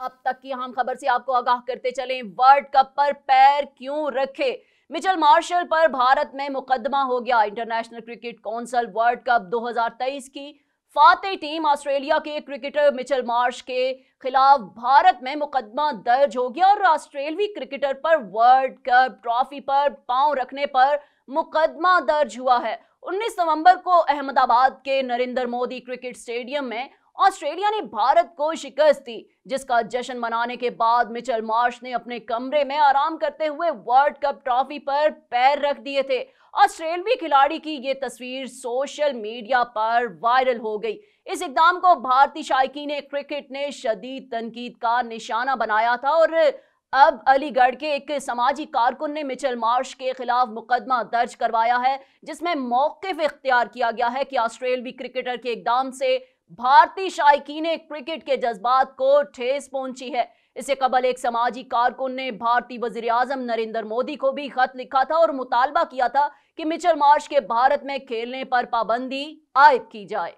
अब तक की अहम खबर से आपको आगाह करते चले वर्ल्ड कप पर पैर क्यों रखे मिचल मार्शल पर भारत में मुकदमा हो गया International Cricket Council World Cup 2023 की फाते टीम ऑस्ट्रेलिया के क्रिकेटर मिचल मार्श के खिलाफ भारत में मुकदमा दर्ज हो गया और ऑस्ट्रेलवी क्रिकेटर पर वर्ल्ड कप ट्रॉफी पर पांव रखने पर मुकदमा दर्ज हुआ है 19 नवंबर को अहमदाबाद के नरेंद्र मोदी क्रिकेट स्टेडियम में ऑस्ट्रेलिया ने भारत को शिकस्त दी जिसका जश्न मनाने के बाद मिचेल मार्श ने अपने कमरे में आराम करते हुए वर्ल्ड कप ट्रॉफी पर पैर रख दिए थे ऑस्ट्रेलवी खिलाड़ी की ये तस्वीर सोशल मीडिया पर वायरल हो गई इस इकदाम को भारतीय शायकी ने क्रिकेट ने शदीद तनकीद का निशाना बनाया था और अब अलीगढ़ के एक समाजी कारकुन ने मिचल मार्श के खिलाफ मुकदमा दर्ज करवाया है जिसमें मौकफ इख्तियार किया गया है कि ऑस्ट्रेलवी क्रिकेटर के एकदम से भारतीय ने क्रिकेट के जज्बात को ठेस पहुंची है इससे कबल एक समाजी कारकुन ने भारतीय वजीर अजम नरेंद्र मोदी को भी खत लिखा था और मुतालबा किया था कि मिचल मार्श के भारत में खेलने पर पाबंदी आयद की जाए